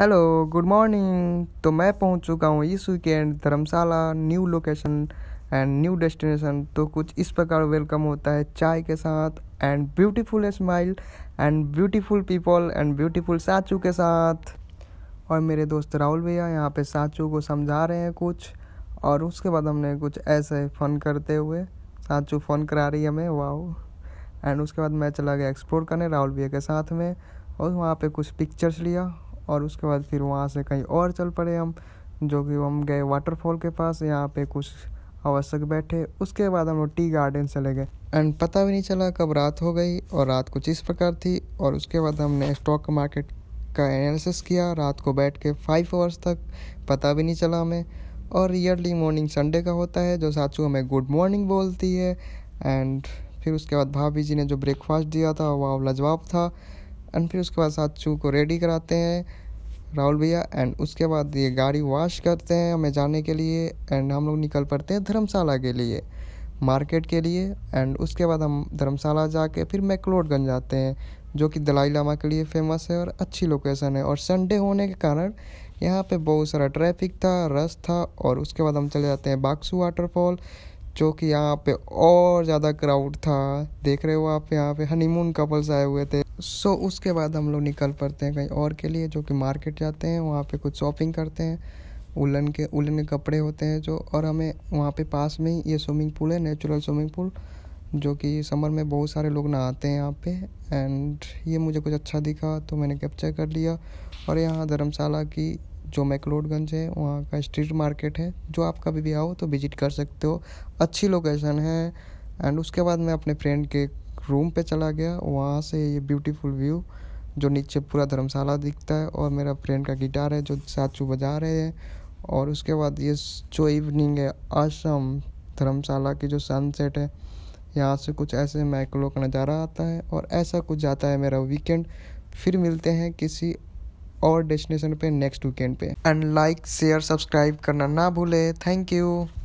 hello good morning तो मैं पहुंच चुका हूं इस weekend Dharamshala new location and new destination तो कुछ इस प्रकार वेलकम होता है चाय के साथ and beautiful smile and beautiful people and beautiful साचू के साथ और मेरे दोस्त राहुल भैया यहाँ पे साचू को समझा रहे हैं कुछ और उसके बाद हमने कुछ ऐसे फ़न करते हुए साचू फ़ोन करा रही है हमें वाह एंड उसके बाद मैं चला गया एक्सप्लोर करने राहुल भैया के साथ में और वहाँ पे कुछ पिक्चर्स लिया और उसके बाद फिर वहाँ से कहीं और चल पड़े हम जो कि हम गए वाटरफॉल के पास यहाँ पे कुछ आवश्यक बैठे उसके बाद हम लोग टी गार्डन चले गए एंड पता भी नहीं चला कब रात हो गई और रात कुछ इस प्रकार थी और उसके बाद हमने स्टॉक मार्केट का एनालिसिस किया रात को बैठ के फाइव आवर्स तक पता भी नहीं चला हमें और ईयरली मॉर्निंग संडे का होता है जो साचू हमें गुड मॉर्निंग बोलती है एंड फिर उसके बाद भाभी जी ने जो ब्रेकफास्ट दिया था वह लाजवाब था एंड फिर उसके बाद साथ चू को रेडी कराते हैं राहुल भैया एंड उसके बाद ये गाड़ी वॉश करते हैं हमें जाने के लिए एंड हम लोग निकल पड़ते हैं धर्मशाला के लिए मार्केट के लिए एंड उसके बाद हम धर्मशाला जाके फिर मैकलोडगंज जाते हैं जो कि दलाई लामा के लिए फेमस है और अच्छी लोकेशन है और संडे होने के कारण यहाँ पे बहुत सारा ट्रैफिक था रश था और उसके बाद हम चले जाते हैं बाक्सू वाटरफॉल जो कि यहाँ पे और ज़्यादा क्राउड था देख रहे हो आप यहाँ पे हनीमून कपल्स आए हुए थे सो so, उसके बाद हम लोग निकल पड़ते हैं कहीं और के लिए जो कि मार्केट जाते हैं वहाँ पे कुछ शॉपिंग करते हैं उलन के उलन के कपड़े होते हैं जो और हमें वहाँ पे पास में ही ये स्विमिंग पूल है नेचुरल स्विमिंग पूल जो कि समर में बहुत सारे लोग नहाते हैं यहाँ पे एंड ये मुझे कुछ अच्छा दिखा तो मैंने कैप्चर कर लिया और यहाँ धर्मशाला की जो मैकलोडगंज है वहाँ का स्ट्रीट मार्केट है जो आप कभी भी आओ तो विजिट कर सकते हो अच्छी लोकेशन है एंड उसके बाद मैं अपने फ्रेंड के रूम पे चला गया वहाँ से ये ब्यूटीफुल व्यू जो नीचे पूरा धर्मशाला दिखता है और मेरा फ्रेंड का गिटार है जो साचू बजा रहे हैं और उसके बाद ये जो इवनिंग है आश्रम धर्मशाला की जो सनसेट है यहाँ से कुछ ऐसे मैकलो का नज़ारा आता है और ऐसा कुछ जाता है मेरा वीकेंड फिर मिलते हैं किसी और डेस्टिनेशन पे नेक्स्ट वीकेंड पे एंड लाइक शेयर सब्सक्राइब करना ना भूले थैंक यू